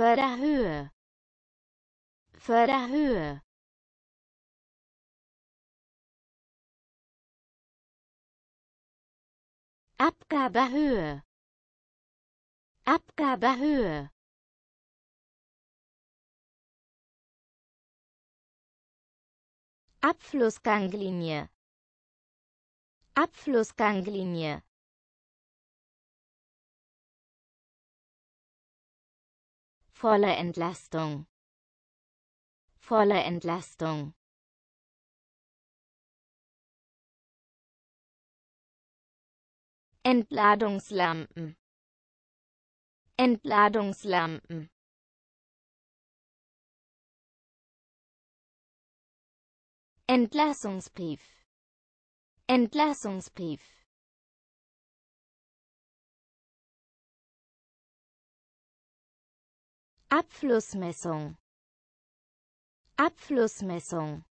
Förderhöhe Förderhöhe Abgabehöhe Abgabehöhe Abflussganglinie Abflussganglinie volle Entlastung, volle Entlastung. Entladungslampen, Entladungslampen. Entlassungsbrief Entlassungsbrief Abflussmessung Abflussmessung